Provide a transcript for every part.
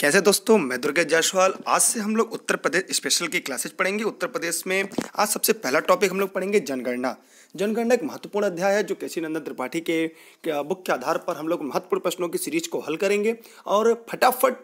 कैसे दोस्तों मैं दुर्गा जायसवाल आज से हम लोग उत्तर प्रदेश स्पेशल की क्लासेज पढ़ेंगे उत्तर प्रदेश में आज सबसे पहला टॉपिक हम लोग पढ़ेंगे जनगणना जनगणना एक महत्वपूर्ण अध्याय है जो केसी नंदन त्रिपाठी के बुक के आधार पर हम लोग महत्वपूर्ण प्रश्नों की सीरीज को हल करेंगे और फटाफट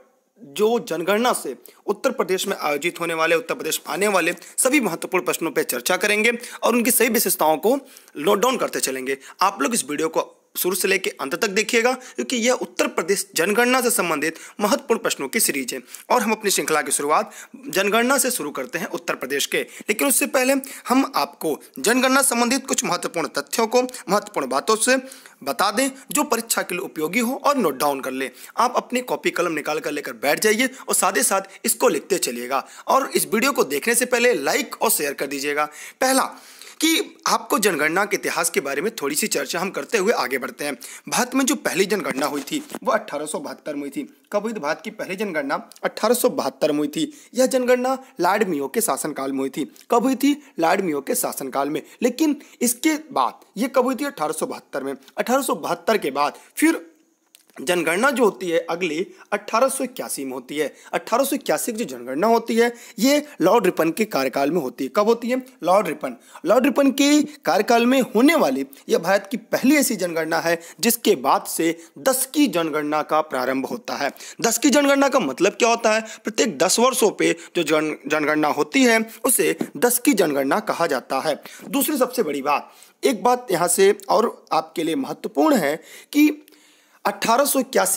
जो जनगणना से उत्तर प्रदेश में आयोजित होने वाले उत्तर प्रदेश आने वाले सभी महत्वपूर्ण प्रश्नों पर चर्चा करेंगे और उनकी सही विशेषताओं को नोट डाउन करते चलेंगे आप लोग इस वीडियो को शुरू से लेकर अंत तक देखिएगा क्योंकि यह उत्तर प्रदेश जनगणना से संबंधित महत्वपूर्ण प्रश्नों की सीरीज है और हम अपनी श्रृंखला की शुरुआत जनगणना से शुरू करते हैं उत्तर प्रदेश के लेकिन उससे पहले हम आपको जनगणना संबंधित कुछ महत्वपूर्ण तथ्यों को महत्वपूर्ण बातों से बता दें जो परीक्षा के लिए उपयोगी हो और नोट डाउन कर लें आप अपनी कॉपी कलम निकाल कर लेकर बैठ जाइए और साथ ही साथ इसको लिखते चलिएगा और इस वीडियो को देखने से पहले लाइक और शेयर कर दीजिएगा पहला कि आपको जनगणना के इतिहास के बारे में थोड़ी सी चर्चा हम करते हुए आगे बढ़ते हैं भारत में जो पहली जनगणना हुई थी वो अठारह में हुई थी कब हुई भारत की पहली जनगणना अट्ठारह में हुई थी यह जनगणना लाडमियो मियो के शासनकाल में हुई थी कब हुई थी लाडमियो मियो के शासनकाल में लेकिन इसके बाद ये कब हुई थी अठारह में अठारह के बाद फिर जनगणना जो होती है अगली अट्ठारह में होती है अट्ठारह की जो जनगणना होती है ये लॉर्ड रिपन के कार्यकाल में होती है कब होती है लॉर्ड रिपन लॉर्ड रिपन के कार्यकाल में होने वाली यह भारत की पहली ऐसी जनगणना है जिसके बाद से दस की जनगणना का प्रारंभ होता है दस की जनगणना का मतलब क्या होता है प्रत्येक दस वर्षों पर जो जन जनगणना होती है उसे दस की जनगणना कहा जाता है दूसरी सबसे बड़ी बात एक बात यहाँ से और आपके लिए महत्वपूर्ण है कि अट्ठारह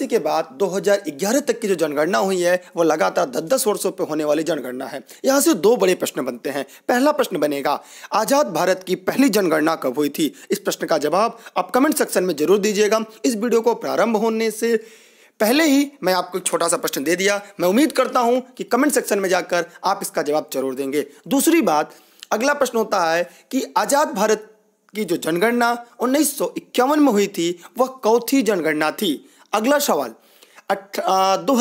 के बाद 2011 तक की जो जनगणना हुई है वो लगातार दस दस वर्षों पर होने वाली जनगणना है यहाँ से दो बड़े प्रश्न बनते हैं पहला प्रश्न बनेगा आज़ाद भारत की पहली जनगणना कब हुई थी इस प्रश्न का जवाब आप कमेंट सेक्शन में जरूर दीजिएगा इस वीडियो को प्रारंभ होने से पहले ही मैं आपको एक छोटा सा प्रश्न दे दिया मैं उम्मीद करता हूँ कि कमेंट सेक्शन में जाकर आप इसका जवाब जरूर देंगे दूसरी बात अगला प्रश्न होता है कि आज़ाद भारत की जो जनगणना उन्नीस में हुई थी वह कौथी जनगणना थी अगला सवाल दो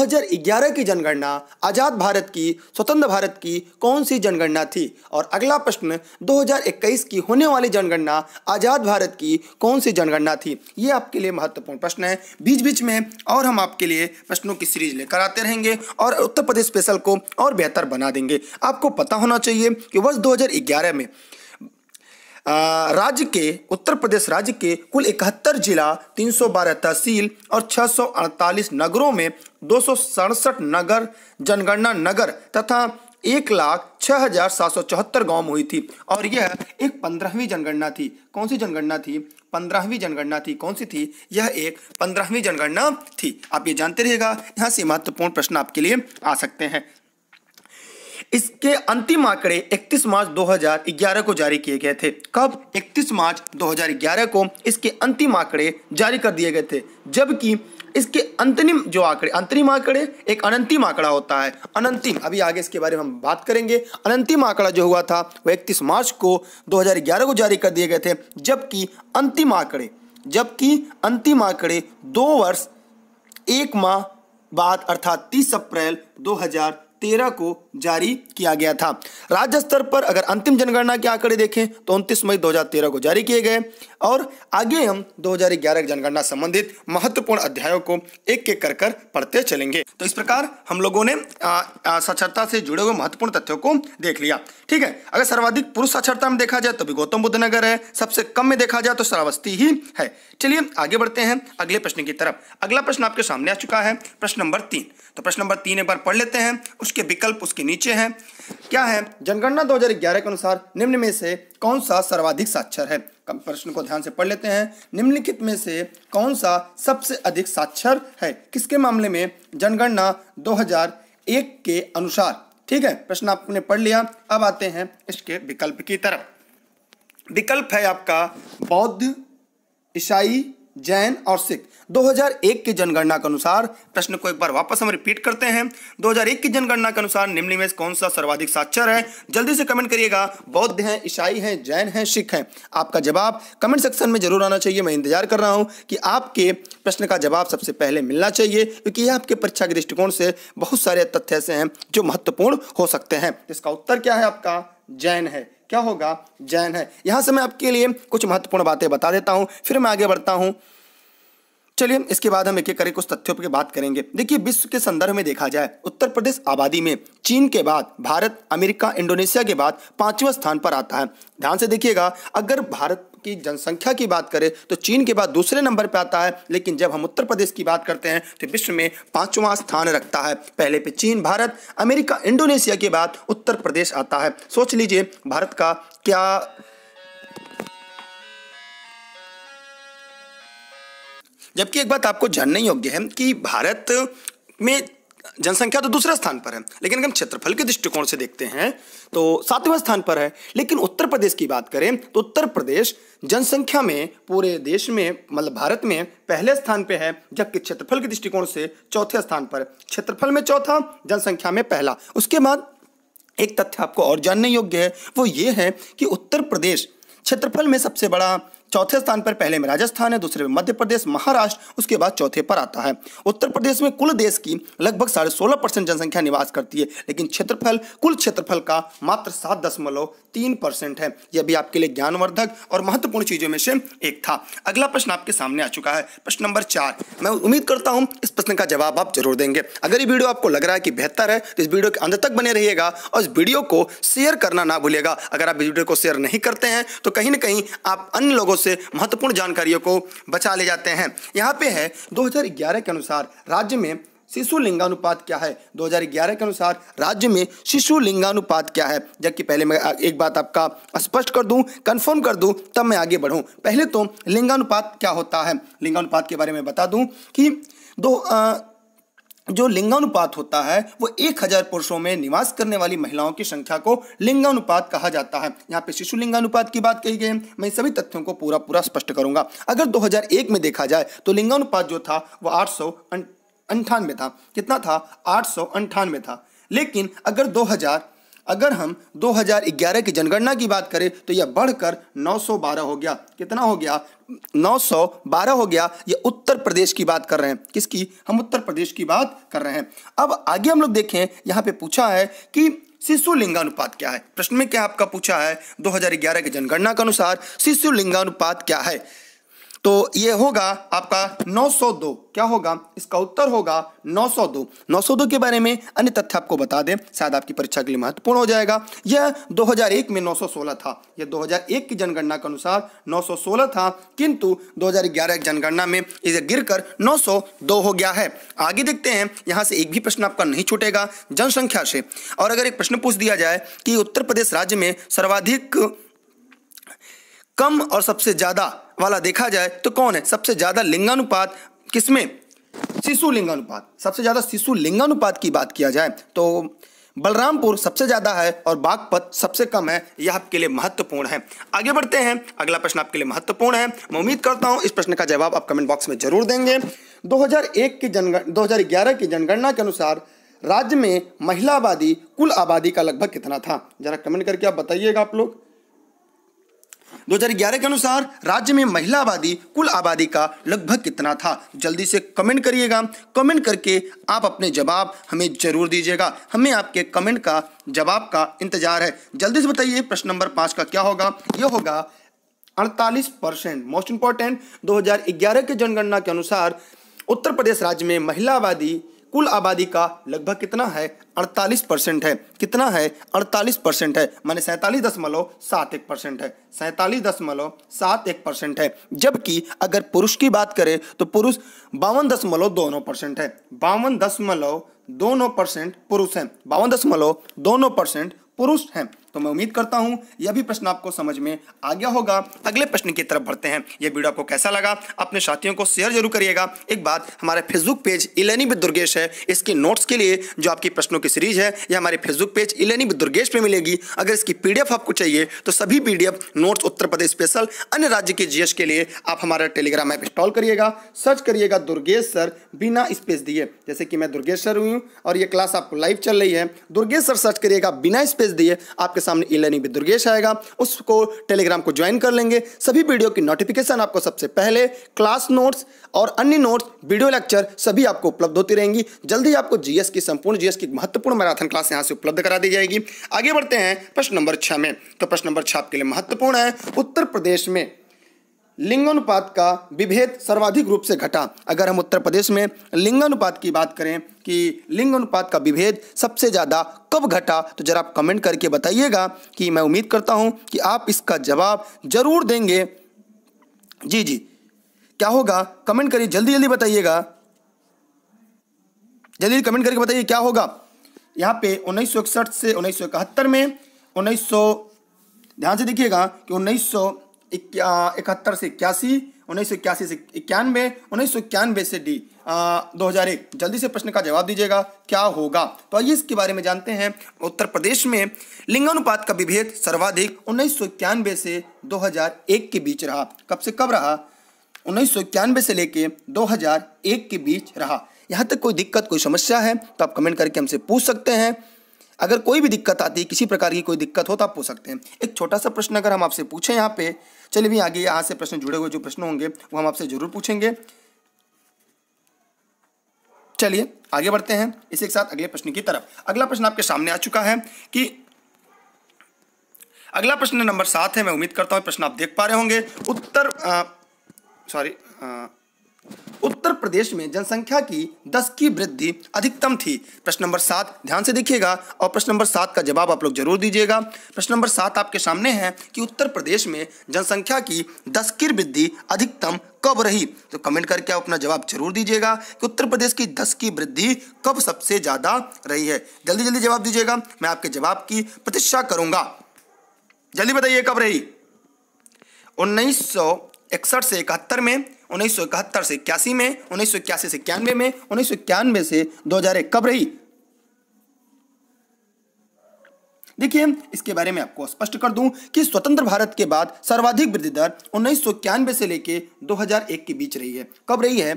की जनगणना आज़ाद भारत की स्वतंत्र भारत की कौन सी जनगणना थी और अगला प्रश्न 2021 की होने वाली जनगणना आज़ाद भारत की कौन सी जनगणना थी ये आपके लिए महत्वपूर्ण प्रश्न है बीच बीच में और हम आपके लिए प्रश्नों की सीरीज लेकर आते रहेंगे और उत्तर प्रदेश स्पेशल को और बेहतर बना देंगे आपको पता होना चाहिए कि वर्ष दो में राज्य के उत्तर प्रदेश राज्य के कुल इकहत्तर जिला 312 तहसील और 648 नगरों में दो नगर जनगणना नगर तथा एक लाख छः हजार सात सौ चौहत्तर गाँव में हुई थी और यह एक पंद्रहवीं जनगणना थी कौन सी जनगणना थी पंद्रहवीं जनगणना थी कौन सी थी यह एक पंद्रहवीं जनगणना थी आप ये जानते रहिएगा यहाँ से महत्वपूर्ण प्रश्न आपके लिए आ सकते हैं इसके अंतिम आंकड़े 31 मार्च 2011 को जारी किए गए थे कब 31 मार्च 2011 को इसके अंतिम आंकड़े जारी कर दिए गए थे जबकि इसके अंतरिम जो आंकड़े अंतरिम आंकड़े एक अनंतिम आंकड़ा होता है अनंतिम अभी आगे इसके बारे में हम बात करेंगे अनंतिम आंकड़ा जो हुआ था वह इकतीस मार्च को 2011 को जारी कर दिए गए थे जबकि अंतिम आंकड़े जबकि अंतिम आंकड़े दो वर्ष एक माह बाद अर्थात 30 अप्रैल तेरह को जारी किया गया था राज्य स्तर पर अगर अंतिम जनगणना के आंकड़े देखें तो उनतीस मई 2013 को जारी किए गए और आगे हम 2011 के जनगणना संबंधित महत्वपूर्ण अध्यायों को एक एक कर कर पढ़ते चलेंगे तो इस प्रकार हम लोगों ने साक्षरता से जुड़े हुए महत्वपूर्ण तथ्यों को देख लिया ठीक है अगर सर्वाधिक पुरुष साक्षरता में देखा जाए तो भी गौतम बुद्ध नगर है सबसे कम में देखा जाए तो श्रावस्ती ही है चलिए आगे बढ़ते हैं अगले प्रश्न की तरफ अगला प्रश्न आपके सामने आ चुका है प्रश्न नंबर तीन तो प्रश्न नंबर तीन एक बार पढ़ लेते हैं उसके विकल्प उसके नीचे हैं क्या है जनगणना 2011 के अनुसार निम्न में से कौन सा सर्वाधिक साक्षर है प्रश्न को ध्यान से पढ़ लेते हैं निम्नलिखित में से कौन सा सबसे अधिक साक्षर है किसके मामले में जनगणना 2001 के अनुसार ठीक है प्रश्न आपने पढ़ लिया अब आते हैं इसके विकल्प की तरफ विकल्प है आपका बौद्ध ईसाई जैन और सिख 2001 की जनगणना के अनुसार प्रश्न को एक बार वापस हम रिपीट करते हैं 2001 की जनगणना के अनुसार निम्न में कौन सा सर्वाधिक साक्षर है जल्दी से कमेंट करिएगा बौद्ध हैं ईसाई हैं जैन हैं सिख हैं आपका जवाब कमेंट सेक्शन में जरूर आना चाहिए मैं इंतजार कर रहा हूं कि आपके प्रश्न का जवाब सबसे पहले मिलना चाहिए क्योंकि यह आपके परीक्षा के दृष्टिकोण से बहुत सारे तथ्य ऐसे हैं जो महत्वपूर्ण हो सकते हैं इसका उत्तर क्या है आपका जैन है क्या होगा जैन है यहां से मैं आपके लिए कुछ महत्वपूर्ण बातें बता देता हूं फिर मैं आगे बढ़ता हूं चलिए इसके बाद हम एक एक करके कुछ तथ्यों पर बात करेंगे देखिए विश्व के संदर्भ में देखा जाए उत्तर प्रदेश आबादी में चीन के बाद भारत अमेरिका इंडोनेशिया के बाद पांचवा स्थान पर आता है ध्यान से देखिएगा अगर भारत की जनसंख्या की बात करें तो चीन के बाद दूसरे नंबर पर आता है लेकिन जब हम उत्तर प्रदेश की बात करते हैं तो विश्व में पांचवा स्थान रखता है पहले पे चीन भारत अमेरिका इंडोनेशिया के बाद उत्तर प्रदेश आता है सोच लीजिए भारत का क्या जबकि एक बात आपको जानने योग्य है कि भारत में जनसंख्या तो दूसरे स्थान पर है लेकिन अगर हम क्षेत्रफल के दृष्टिकोण से देखते हैं तो सातवें स्थान पर है लेकिन उत्तर प्रदेश की बात करें तो उत्तर प्रदेश जनसंख्या में पूरे देश में मतलब भारत में पहले स्थान पे है जबकि क्षेत्रफल के दृष्टिकोण से चौथे स्थान पर क्षेत्रफल में चौथा जनसंख्या में पहला उसके बाद एक तथ्य आपको और जानने योग्य है वो ये है कि उत्तर प्रदेश क्षेत्रफल में सबसे बड़ा चौथे स्थान पर पहले में राजस्थान है दूसरे में मध्य प्रदेश महाराष्ट्र उसके बाद चौथे पर आता है उत्तर प्रदेश में कुल देश की लगभग साढ़े सोलह परसेंट जनसंख्या निवास करती है लेकिन क्षेत्रफल कुल क्षेत्रफल का मात्र सात दशमलव तीन परसेंट है यह भी आपके लिए ज्ञानवर्धक और महत्वपूर्ण चीजों में से एक था अगला प्रश्न आपके सामने आ चुका है प्रश्न नंबर चार मैं उम्मीद करता हूँ इस प्रश्न का जवाब आप जरूर देंगे अगर ये वीडियो आपको लग रहा है कि बेहतर है तो इस वीडियो के अंत तक बने रहिएगा और इस वीडियो को शेयर करना ना भूलेगा अगर आप इस वीडियो को शेयर नहीं करते हैं तो कहीं ना कहीं आप अन्य लोगों बहुत से महत्वपूर्ण जानकारियों को बचा ले जाते हैं यहाँ पे है 2011 के अनुसार राज्य में शिशु लिंगानुपात क्या है 2011 के अनुसार राज्य में शिशु लिंगानुपात क्या है जबकि पहले मैं एक बात आपका स्पष्ट कर दूं कंफर्म कर दूं तब मैं आगे बढ़ूं पहले तो लिंगानुपात क्या होता है लिंगानुपात के बारे में बता दूं कि दो आ, जो लिंगानुपात होता है वो एक हजार पुरुषों में निवास करने वाली महिलाओं की संख्या को लिंगानुपात कहा जाता है यहाँ पे शिशु लिंगानुपात की बात कही गई है मैं सभी तथ्यों को पूरा पूरा स्पष्ट करूंगा अगर 2001 में देखा जाए तो लिंगानुपात जो था वो आठ सौ अं- अंठानवे था कितना था आठ सौ अंठानवे था लेकिन अगर दो अगर हम 2011 की जनगणना की बात करें तो यह बढ़कर 912 हो गया कितना हो गया 912 हो गया यह उत्तर प्रदेश की बात कर रहे हैं किसकी हम उत्तर प्रदेश की बात कर रहे हैं अब आगे हम लोग देखें यहाँ पे पूछा है कि शिशु लिंगानुपात क्या है प्रश्न में क्या आपका पूछा है 2011 की जनगणना के अनुसार शिशु लिंगानुपात क्या है तो ये होगा आपका 902 क्या होगा इसका उत्तर होगा 902 902 के बारे में अन्य तथ्य आपको बता दें शायद आपकी परीक्षा के लिए महत्वपूर्ण हो जाएगा यह 2001 में 916 था यह 2001 की जनगणना के अनुसार 916 था किंतु 2011 की जनगणना में इसे गिरकर 902 हो गया है आगे देखते हैं यहाँ से एक भी प्रश्न आपका नहीं छूटेगा जनसंख्या से और अगर एक प्रश्न पूछ दिया जाए कि उत्तर प्रदेश राज्य में सर्वाधिक कम और सबसे ज़्यादा वाला देखा जाए तो कौन है सबसे ज़्यादा लिंगानुपात किसमें शिशु लिंगानुपात सबसे ज़्यादा शिशु लिंगानुपात की बात किया जाए तो बलरामपुर सबसे ज़्यादा है और बागपत सबसे कम है यह आपके लिए महत्वपूर्ण है आगे बढ़ते हैं अगला प्रश्न आपके लिए महत्वपूर्ण है मैं उम्मीद करता हूँ इस प्रश्न का जवाब आप कमेंट बॉक्स में जरूर देंगे 2001 की जनगण 2011 की जनगणना के अनुसार राज्य में महिला आबादी कुल आबादी का लगभग कितना था जरा कमेंट करके आप बताइएगा आप लोग 2011 के अनुसार राज्य में महिला आबादी कुल आबादी का लगभग कितना था जल्दी से कमेंट करिएगा कमेंट करके आप अपने जवाब हमें जरूर दीजिएगा हमें आपके कमेंट का जवाब का इंतजार है जल्दी से बताइए प्रश्न नंबर पांच का क्या होगा यह होगा अड़तालीस परसेंट मोस्ट इंपॉर्टेंट 2011 के जनगणना के अनुसार उत्तर प्रदेश राज्य में महिला आबादी कुल आबादी का लगभग कितना है 48 परसेंट है कितना है 48 परसेंट है माने सैंतालीस दशमलव सात एक परसेंट है सैंतालीस दशमलव सात एक परसेंट है जबकि अगर पुरुष की बात करें तो पुरुष बावन दशमलव दो नौ परसेंट है बावन दशमलव दो नौ परसेंट पुरुष हैं बावन दशमलव दो नौ परसेंट पुरुष हैं तो मैं उम्मीद करता हूं यह भी प्रश्न आपको समझ में आ गया होगा अगले प्रश्न की तरफ बढ़ते हैं यह वीडियो आपको कैसा लगा अपने साथियों को शेयर जरूर करिएगा एक बात हमारे फेसबुक पेज इलेनी विद दुर्गेश है इसके नोट्स के लिए जो आपकी प्रश्नों की सीरीज है यह हमारे फेसबुक पेज इलेनी विद दुर्गेश पर मिलेगी अगर इसकी पी आपको चाहिए तो सभी P notes Uttar Pradesh special अन्य राज्य के जीएस के लिए आप हमारा टेलीग्राम ऐप इंस्टॉल करिएगा सर्च करिएगा दुर्गेश सर बिना स्पेस दिए जैसे कि मैं दुर्गेश सर हुई हूँ और ये क्लास आपको लाइव चल रही है दुर्गेश सर सर्च करिएगा बिना स्पेस दिए आपके सामने ई लर्निंग भी दुर्गेश आएगा उसको टेलीग्राम को ज्वाइन कर लेंगे सभी वीडियो की नोटिफिकेशन आपको सबसे पहले क्लास नोट्स और अन्य नोट्स वीडियो लेक्चर सभी आपको उपलब्ध होती रहेंगी जल्दी आपको जीएस की संपूर्ण जीएस की महत्वपूर्ण मैराथन क्लास यहाँ से उपलब्ध करा दी जाएगी आगे बढ़ते हैं प्रश्न नंबर छः में तो प्रश्न नंबर छः आपके लिए महत्वपूर्ण है उत्तर प्रदेश में लिंगानुपात का विभेद सर्वाधिक रूप से घटा अगर हम उत्तर प्रदेश में लिंगानुपात की बात करें कि लिंगानुपात का विभेद सबसे ज़्यादा कब घटा तो जरा आप कमेंट करके बताइएगा कि मैं उम्मीद करता हूँ कि आप इसका जवाब जरूर देंगे जी जी क्या होगा कमेंट करिए जल्दी जल्दी बताइएगा जल्दी कमेंट करके बताइए क्या होगा यहाँ पे उन्नीस से उन्नीस में उन्नीस ध्यान से देखिएगा कि उन्नीस इकहत्तर से इक्यासी उन्नीस सौ इक्यासी से इक्यानवे उन्नीस सौ इक्यानवे से डी दो हजार एक जल्दी से प्रश्न का जवाब दीजिएगा क्या होगा तो आइए इसके बारे में जानते हैं उत्तर प्रदेश में लिंगानुपात का विभेद सर्वाधिक उन्नीस सौ इक्यानवे से दो हजार एक के बीच रहा कब से कब रहा उन्नीस सौ इक्यानवे से लेके दो हजार एक के बीच रहा यहाँ तक कोई दिक्कत कोई समस्या है तो आप कमेंट करके हमसे पूछ सकते हैं अगर कोई भी दिक्कत आती है किसी प्रकार की कोई दिक्कत हो तो आप पूछ सकते हैं एक छोटा सा प्रश्न अगर हम आपसे पूछें यहाँ पे चलिए भी आगे यहाँ से प्रश्न जुड़े हुए जो प्रश्न होंगे वो हम आपसे जरूर पूछेंगे चलिए आगे बढ़ते हैं इसी के साथ अगले प्रश्न की तरफ अगला प्रश्न आपके सामने आ चुका है कि अगला प्रश्न नंबर सात है मैं उम्मीद करता हूं प्रश्न आप देख पा रहे होंगे उत्तर सॉरी उत्तर प्रदेश में जनसंख्या की 10 की वृद्धि अधिकतम थी प्रश्न नंबर सात ध्यान से देखिएगा और प्रश्न नंबर सात का जवाब आप लोग जरूर दीजिएगा प्रश्न नंबर सात आपके सामने है कि उत्तर प्रदेश में जनसंख्या की 10 की वृद्धि अधिकतम कब रही तो कमेंट करके आप अपना जवाब जरूर दीजिएगा कि उत्तर प्रदेश की दस की वृद्धि कब सबसे ज़्यादा रही है जल्दी जल्दी जवाब दीजिएगा मैं आपके जवाब की प्रतीक्षा करूंगा जल्दी बताइए कब रही उन्नीस से इकहत्तर में उन्नीस से इक्यासी में उन्नीस से इक्यानवे में उन्नीस से दो कब रही देखिए इसके बारे में आपको स्पष्ट कर दूं कि स्वतंत्र भारत के बाद सर्वाधिक वृद्धि दर उन्नीस से लेकर 2001 के बीच रही है कब रही है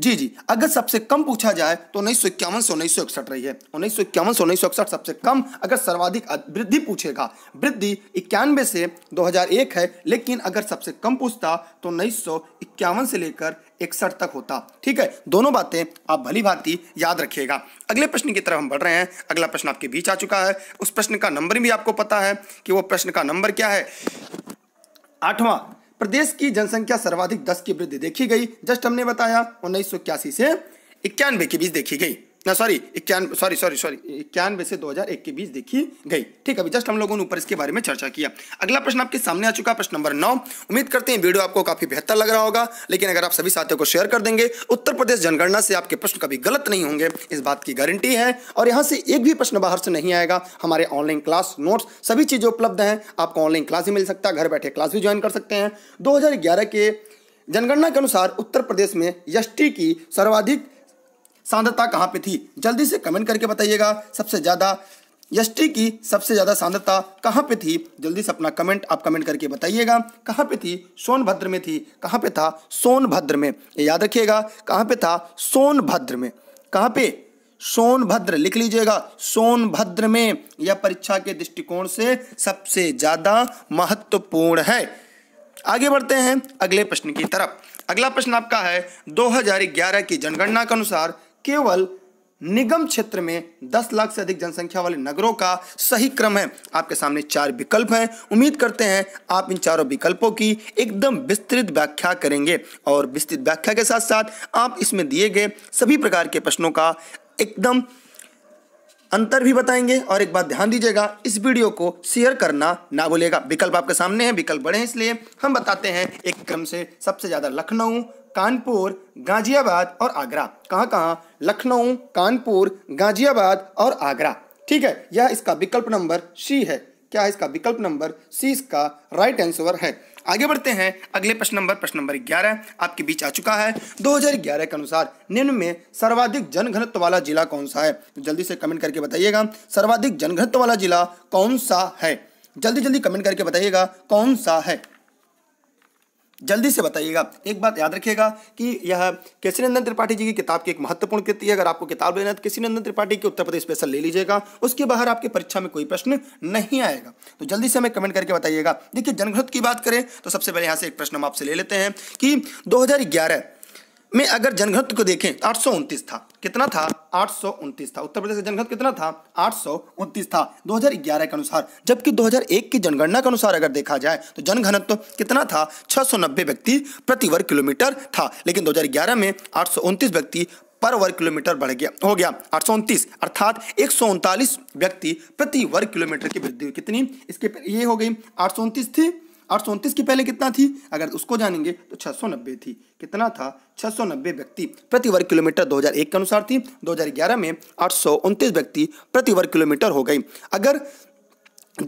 जी जी अगर सबसे कम पूछा जाए तो उन्नीस सौ इक्यावन से उन्नीस सौ इकसठ रही है उन्नीस सौ इक्यावन से उन्नीस सौ इकसठ सबसे कम अगर सर्वाधिक वृद्धि पूछेगा वृद्धि इक्यानवे से 2001 है लेकिन अगर सबसे कम पूछता तो उन्नीस सौ इक्यावन से लेकर इकसठ तक होता ठीक है दोनों बातें आप भली भांति याद रखिएगा अगले प्रश्न की तरफ हम बढ़ रहे हैं अगला प्रश्न आपके बीच आ चुका है उस प्रश्न का नंबर भी आपको पता है कि वो प्रश्न का नंबर क्या है आठवां प्रदेश की जनसंख्या सर्वाधिक दस की वृद्धि देखी गई जस्ट हमने बताया उन्नीस से इक्यानवे के बीच देखी गई ना सॉरी इक्यानवे सॉरी सॉरी सॉरी इक्यानवे से 2001 के बीच देखी गई ठीक है अभी जस्ट हम लोगों ने ऊपर इसके बारे में चर्चा किया अगला प्रश्न आपके सामने आ चुका प्रश्न नंबर नौ उम्मीद करते हैं वीडियो आपको काफी बेहतर लग रहा होगा लेकिन अगर आप सभी साथियों को शेयर कर देंगे उत्तर प्रदेश जनगणना से आपके प्रश्न कभी गलत नहीं होंगे इस बात की गारंटी है और यहाँ से एक भी प्रश्न बाहर से नहीं आएगा हमारे ऑनलाइन क्लास नोट्स सभी चीज़ें उपलब्ध हैं आपको ऑनलाइन क्लास भी मिल सकता है घर बैठे क्लास भी ज्वाइन कर सकते हैं दो के जनगणना के अनुसार उत्तर प्रदेश में यष्टि की सर्वाधिक सांद्रता कहाँ पे थी जल्दी से कमेंट करके बताइएगा सबसे ज़्यादा यष्टि की सबसे ज़्यादा सांद्रता कहाँ पे थी जल्दी से अपना कमेंट आप कमेंट करके बताइएगा कहाँ पे थी सोनभद्र में थी कहाँ पे था सोनभद्र में ये याद रखिएगा कहाँ पे था सोनभद्र में कहाँ पे सोनभद्र लिख लीजिएगा सोनभद्र में यह परीक्षा के दृष्टिकोण से सबसे ज़्यादा महत्वपूर्ण है आगे बढ़ते हैं अगले प्रश्न की तरफ अगला प्रश्न आपका है 2011 की जनगणना के अनुसार केवल निगम क्षेत्र में 10 लाख से अधिक जनसंख्या वाले नगरों का सही क्रम है आपके सामने चार विकल्प हैं उम्मीद करते हैं आप इन चारों विकल्पों की एकदम विस्तृत व्याख्या करेंगे और विस्तृत व्याख्या के साथ साथ आप इसमें दिए गए सभी प्रकार के प्रश्नों का एकदम अंतर भी बताएंगे और एक बात ध्यान दीजिएगा इस वीडियो को शेयर करना ना भूलेगा विकल्प आपके सामने है विकल्प बड़े हैं इसलिए हम बताते हैं एक क्रम से सबसे ज़्यादा लखनऊ कानपुर गाजियाबाद और आगरा कहाँ कहाँ लखनऊ कानपुर गाजियाबाद और आगरा ठीक है यह इसका विकल्प नंबर सी है क्या इसका विकल्प नंबर सी इसका राइट आंसर है आगे बढ़ते हैं अगले प्रश्न नंबर प्रश्न नंबर 11 आपके बीच आ चुका है 2011 के अनुसार निम्न में सर्वाधिक जनघनत्व वाला जिला कौन सा है तो जल्दी से कमेंट करके बताइएगा सर्वाधिक जनघनत्व वाला जिला कौन सा है जल्दी जल्दी कमेंट करके बताइएगा कौन सा है जल्दी से बताइएगा एक बात याद रखिएगा कि यह केसी नंदन त्रिपाठी जी की किताब की एक महत्वपूर्ण कृति है अगर आपको किताब लेना है तो केसी नंदन त्रिपाठी की उत्तर प्रदेश स्पेशल ले लीजिएगा उसके बाहर आपकी परीक्षा में कोई प्रश्न नहीं आएगा तो जल्दी से हमें कमेंट करके बताइएगा देखिए जनघृत की बात करें तो सबसे पहले यहाँ से एक प्रश्न हम आपसे ले लेते हैं कि दो में अगर जनघनत्व को देखें सौ आठ था कितना था आठ था उत्तर प्रदेश का जनघनत्व कितना था आठ था 2011 के अनुसार जबकि 2001 की जनगणना के अनुसार अगर देखा जाए तो जनघनत्व कितना था 690 व्यक्ति प्रति वर्ग किलोमीटर था लेकिन 2011 में आठ व्यक्ति पर वर्ग किलोमीटर बढ़ गया हो गया आठ अर्थात एक व्यक्ति प्रति वर्ग किलोमीटर की वृद्धि हुई कितनी इसके ये हो गई आठ थी आठ सौ उनतीस की पहले कितना थी अगर उसको जानेंगे तो सौ नब्बे थी कितना था सौ नब्बे व्यक्ति प्रति वर्ग किलोमीटर 2001 के अनुसार थी 2011 में आठ सौ उनतीस व्यक्ति प्रति वर्ग किलोमीटर हो गई अगर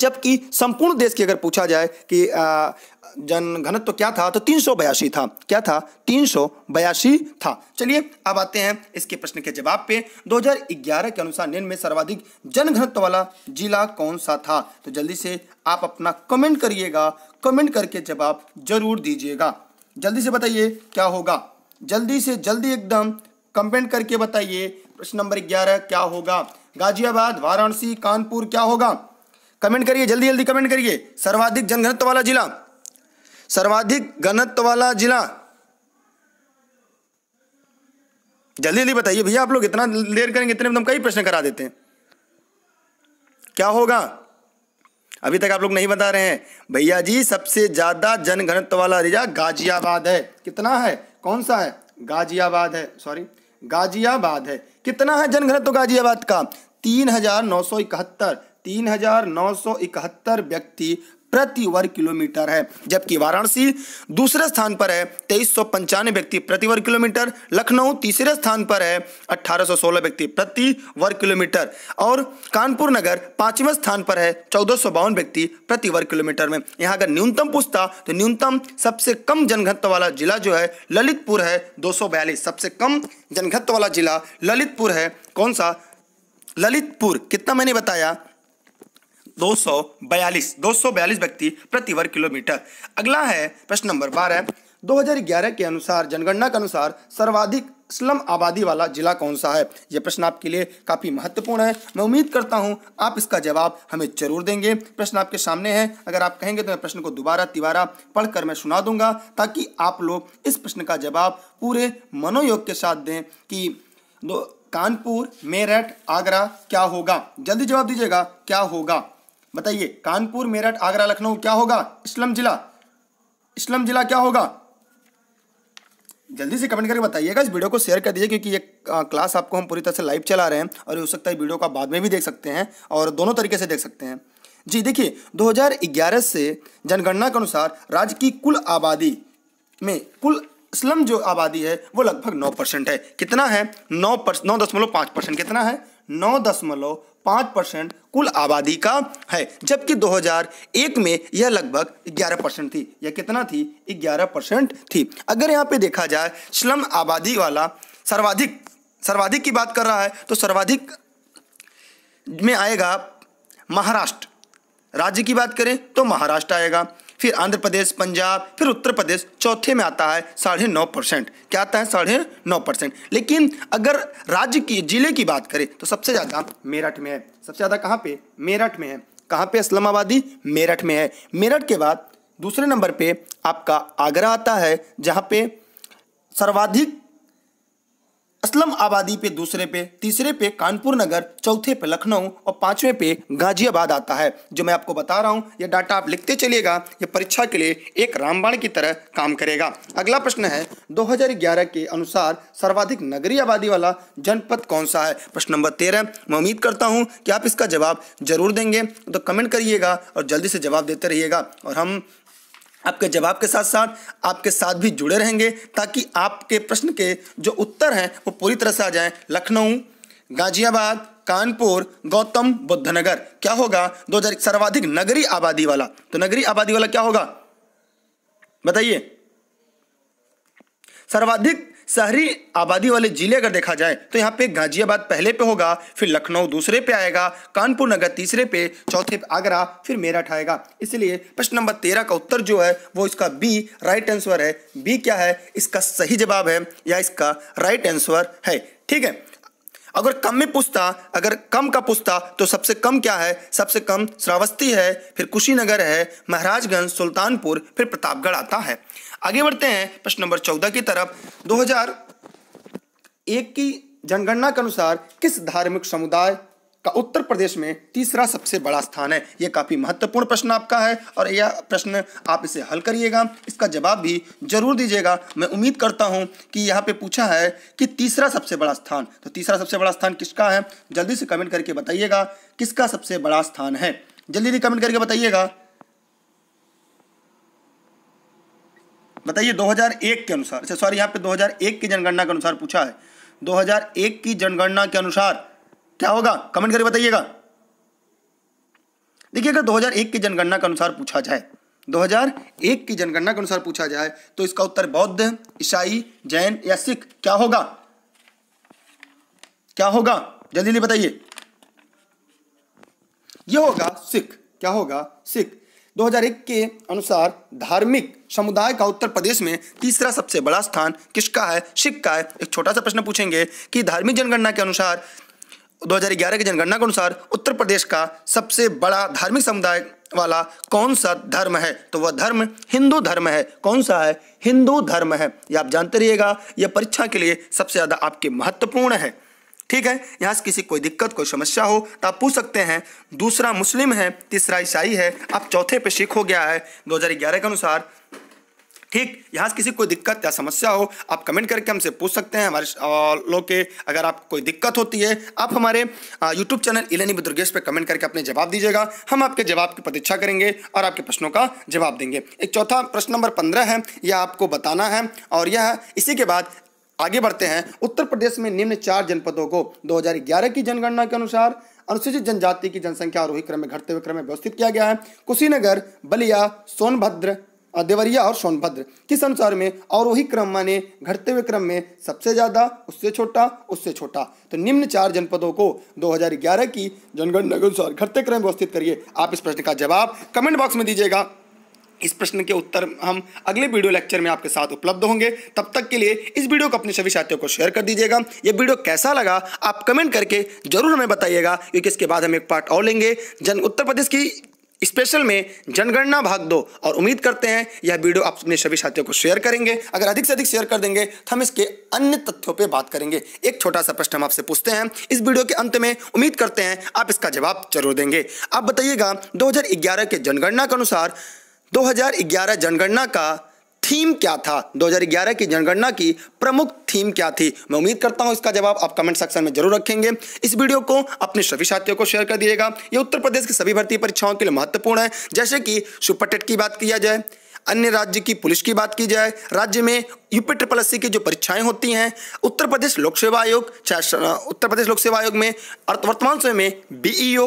जबकि संपूर्ण देश की अगर पूछा जाए कि आ, जन घनत्व तो क्या था तो तीन सौ बयासी था क्या था तीन सौ बयासी था चलिए अब आते हैं इसके प्रश्न के जवाब पे 2011 के अनुसार निम्न में सर्वाधिक जन घनत्व वाला जिला कौन सा था तो जल्दी से आप अपना कमेंट करिएगा कमेंट करके जवाब जरूर दीजिएगा जल्दी से बताइए क्या होगा जल्दी से जल्दी एकदम कमेंट करके बताइए प्रश्न नंबर ग्यारह क्या होगा गाजियाबाद वाराणसी कानपुर क्या होगा कमेंट करिए जल्दी जल्दी कमेंट करिए सर्वाधिक जनघनत्व वाला जिला सर्वाधिक घनत्व वाला जिला जल्दी जल्दी बताइए भैया आप लोग इतना देर करेंगे इतने एकदम तो कई प्रश्न करा देते हैं क्या होगा अभी तक आप लोग नहीं बता रहे हैं भैया जी सबसे ज़्यादा जनघनत्व वाला जिला गाजियाबाद है कितना है कौन सा है गाजियाबाद है सॉरी गाजियाबाद है कितना है जनघनत्व गाजियाबाद का तीन हजार नौ सौ इकहत्तर तीन हजार नौ सौ इकहत्तर व्यक्ति प्रति वर्ग किलोमीटर है जबकि वाराणसी दूसरे स्थान पर है तेईस व्यक्ति प्रति वर्ग किलोमीटर लखनऊ तीसरे स्थान पर है 1816 व्यक्ति प्रति वर्ग किलोमीटर और कानपुर नगर पांचवें स्थान पर है चौदह व्यक्ति प्रति वर्ग किलोमीटर में यहाँ अगर न्यूनतम पूछता तो न्यूनतम सबसे कम जनघनत्व वाला जिला जो है ललितपुर है दो सबसे कम जनघनत्व वाला जिला ललितपुर है कौन सा ललितपुर कितना मैंने बताया दो सौ बयालीस दो सौ बयालीस व्यक्ति प्रति वर्ग किलोमीटर अगला है प्रश्न नंबर बारह 2011 के अनुसार जनगणना के अनुसार सर्वाधिक स्लम आबादी वाला जिला कौन सा है यह प्रश्न आपके लिए काफ़ी महत्वपूर्ण है मैं उम्मीद करता हूं आप इसका जवाब हमें जरूर देंगे प्रश्न आपके सामने है अगर आप कहेंगे तो मैं प्रश्न को दोबारा तिबारा पढ़कर मैं सुना दूंगा ताकि आप लोग इस प्रश्न का जवाब पूरे मनोयोग के साथ दें कि कानपुर मेरठ आगरा क्या होगा जल्दी जवाब दीजिएगा क्या होगा बताइए कानपुर मेरठ आगरा लखनऊ क्या होगा इस्लम जिला इस्लम जिला क्या होगा जल्दी से कमेंट करके बताइएगा इस वीडियो को शेयर कर दीजिए क्योंकि ये क्लास आपको हम पूरी तरह से लाइव चला रहे हैं और हो सकता है वीडियो को आप बाद में भी देख सकते हैं और दोनों तरीके से देख सकते हैं जी देखिए 2011 से जनगणना के अनुसार राज्य की कुल आबादी में कुल स्लम जो आबादी है वो लगभग नौ परसेंट है कितना है नौ नौ दशमलव पाँच परसेंट कितना है नौ दशमलव पाँच परसेंट कुल आबादी का है जबकि 2001 में यह लगभग 11 परसेंट थी यह कितना थी 11 परसेंट थी अगर यहाँ पे देखा जाए स्लम आबादी वाला सर्वाधिक सर्वाधिक की बात कर रहा है तो सर्वाधिक में आएगा महाराष्ट्र राज्य की बात करें तो महाराष्ट्र आएगा फिर आंध्र प्रदेश पंजाब फिर उत्तर प्रदेश चौथे में आता है साढ़े नौ परसेंट क्या आता है साढ़े नौ परसेंट लेकिन अगर राज्य की जिले की बात करें तो सबसे ज़्यादा मेरठ में है सबसे ज़्यादा कहाँ पे मेरठ में है कहाँ पे इस्लामाबादी मेरठ में है मेरठ के बाद दूसरे नंबर पे आपका आगरा आता है जहाँ पे सर्वाधिक असलम आबादी पे दूसरे पे तीसरे पे कानपुर नगर चौथे पे लखनऊ और पांचवें पे गाजियाबाद आता है जो मैं आपको बता रहा हूँ ये डाटा आप लिखते चलिएगा ये परीक्षा के लिए एक रामबाण की तरह काम करेगा अगला प्रश्न है 2011 के अनुसार सर्वाधिक नगरीय आबादी वाला जनपद कौन सा है प्रश्न नंबर तेरह मैं उम्मीद करता हूँ कि आप इसका जवाब जरूर देंगे तो कमेंट करिएगा और जल्दी से जवाब देते रहिएगा और हम आपके जवाब के साथ साथ आपके साथ भी जुड़े रहेंगे ताकि आपके प्रश्न के जो उत्तर हैं वो पूरी तरह से आ जाएं लखनऊ गाजियाबाद कानपुर गौतम बुद्ध नगर क्या होगा दो हजार सर्वाधिक नगरी आबादी वाला तो नगरी आबादी वाला क्या होगा बताइए सर्वाधिक शहरी आबादी वाले जिले अगर देखा जाए तो यहाँ पे गाजियाबाद पहले पे होगा फिर लखनऊ दूसरे पे आएगा कानपुर नगर तीसरे पे चौथे पे आगरा फिर मेरठ आएगा इसलिए प्रश्न नंबर तेरह का उत्तर जो है वो इसका बी राइट आंसर है बी क्या है इसका सही जवाब है या इसका राइट आंसर है ठीक है अगर कम में पूछता अगर कम का पूछता तो सबसे कम क्या है सबसे कम श्रावस्ती है फिर कुशीनगर है महाराजगंज सुल्तानपुर फिर प्रतापगढ़ आता है आगे बढ़ते हैं प्रश्न नंबर चौदह की तरफ 2001 की जनगणना के अनुसार किस धार्मिक समुदाय का उत्तर प्रदेश में तीसरा सबसे बड़ा स्थान है यह काफ़ी महत्वपूर्ण प्रश्न आपका है और यह प्रश्न आप इसे हल करिएगा इसका जवाब भी जरूर दीजिएगा मैं उम्मीद करता हूं कि यहाँ पे पूछा है कि तीसरा सबसे बड़ा स्थान तो तीसरा सबसे बड़ा स्थान किसका है जल्दी से कमेंट करके बताइएगा किसका सबसे बड़ा स्थान है जल्दी कमेंट करके बताइएगा बताइए 2001 के अनुसार अच्छा सॉरी यहाँ पे 2001 की जनगणना के अनुसार पूछा है 2001 की जनगणना के अनुसार क्या होगा कमेंट करके बताइएगा देखिए अगर 2001 की जनगणना के अनुसार पूछा जाए 2001 की जनगणना के अनुसार पूछा जाए तो इसका उत्तर बौद्ध ईसाई जैन या सिख क्या होगा क्या होगा जल्दी जल्दी बताइए यह होगा सिख क्या होगा सिख 2001 के अनुसार धार्मिक समुदाय का उत्तर प्रदेश में तीसरा सबसे बड़ा स्थान किसका है सिख का है एक छोटा सा प्रश्न पूछेंगे कि धार्मिक जनगणना के अनुसार 2011 की जनगणना के अनुसार उत्तर प्रदेश का सबसे बड़ा धार्मिक समुदाय वाला कौन सा धर्म है तो वह धर्म हिंदू धर्म है कौन सा है हिंदू धर्म है यह आप जानते रहिएगा यह परीक्षा के लिए सबसे ज़्यादा आपके महत्वपूर्ण है ठीक है यहाँ से किसी कोई दिक्कत कोई समस्या हो तो आप पूछ सकते हैं दूसरा मुस्लिम है तीसरा ईसाई है अब चौथे पे सिख हो गया है 2011 के अनुसार ठीक यहाँ से किसी कोई दिक्कत या समस्या हो आप कमेंट करके हमसे पूछ सकते हैं हमारे लोग के अगर आपको कोई दिक्कत होती है आप हमारे यूट्यूब चैनल इलेनी बुद्रगेश पर कमेंट करके अपने जवाब दीजिएगा हम आपके जवाब की प्रतीक्षा करेंगे और आपके प्रश्नों का जवाब देंगे एक चौथा प्रश्न नंबर पंद्रह है यह आपको बताना है और यह इसी के बाद आगे बढ़ते हैं उत्तर प्रदेश में निम्न चार जनपदों को 2011 की जनगणना के अनुसार अनुसूचित जनजाति की जनसंख्या आरोही क्रम में घटते हुए क्रम में व्यवस्थित किया गया है कुशीनगर बलिया सोनभद्र देवरिया और सोनभद्र किस अनुसार में आरोही क्रम माने घटते हुए क्रम में सबसे ज्यादा उससे छोटा उससे छोटा तो निम्न चार जनपदों को 2011 की जनगणना के अनुसार घटते क्रम व्यवस्थित करिए आप इस प्रश्न का जवाब कमेंट बॉक्स में दीजिएगा इस प्रश्न के उत्तर हम अगले वीडियो लेक्चर में आपके साथ उपलब्ध होंगे तब तक के लिए इस वीडियो को अपने सभी साथियों को शेयर कर दीजिएगा ये वीडियो कैसा लगा आप कमेंट करके जरूर हमें बताइएगा क्योंकि इसके बाद हम एक पार्ट और लेंगे जन उत्तर प्रदेश की स्पेशल में जनगणना भाग दो और उम्मीद करते हैं यह वीडियो आप अपने सभी साथियों को शेयर करेंगे अगर अधिक से अधिक शेयर कर देंगे तो हम इसके अन्य तथ्यों पर बात करेंगे एक छोटा सा प्रश्न हम आपसे पूछते हैं इस वीडियो के अंत में उम्मीद करते हैं आप इसका जवाब जरूर देंगे आप बताइएगा दो के जनगणना के अनुसार 2011 जनगणना का थीम क्या था 2011 की जनगणना की प्रमुख थीम क्या थी मैं उम्मीद करता हूं इसका जवाब आप कमेंट सेक्शन में जरूर रखेंगे इस वीडियो को अपने सभी साथियों को शेयर कर दिएगा ये उत्तर प्रदेश की सभी भर्ती परीक्षाओं के लिए महत्वपूर्ण है जैसे कि सुपर टेट की बात किया जाए अन्य राज्य की पुलिस की बात की जाए राज्य में यूपी ट्रिपल एस की जो परीक्षाएं होती हैं उत्तर प्रदेश लोक सेवा आयोग उत्तर प्रदेश लोक सेवा आयोग में वर्तमान समय में BEO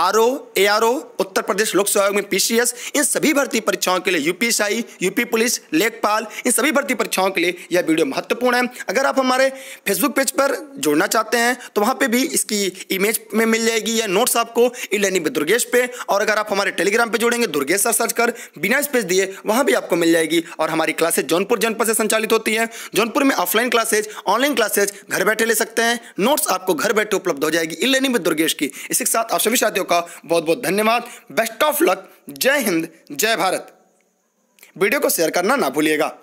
R O A R O Uttar Pradesh Lok Seva आयोग में पीसीएस इन सभी भर्ती परीक्षाओं के लिए यूपीएसआई यूपी पुलिस लेखपाल इन सभी भर्ती परीक्षाओं के लिए यह वीडियो महत्वपूर्ण है अगर आप हमारे फेसबुक पेज पर जुड़ना चाहते हैं तो वहाँ पर भी इसकी इमेज में मिल जाएगी या नोट्स आपको इलेनी दुर्गेश पे और अगर आप हमारे टेलीग्राम पे जुड़ेंगे दुर्गेश सर सर्च कर बिना स्पेस दिए वहाँ भी आपको मिल जाएगी और हमारी क्लासेज जौनपुर जनपद से संचालित होती है जौनपुर में ऑफलाइन क्लासेज ऑनलाइन क्लासेज घर बैठे ले सकते हैं नोट्स आपको घर बैठे उपलब्ध हो जाएगी इलेनी दुर्गेश की इसके साथ आप सभी साथियों का बहुत बहुत धन्यवाद बेस्ट ऑफ लक जय हिंद जय भारत वीडियो को शेयर करना ना भूलिएगा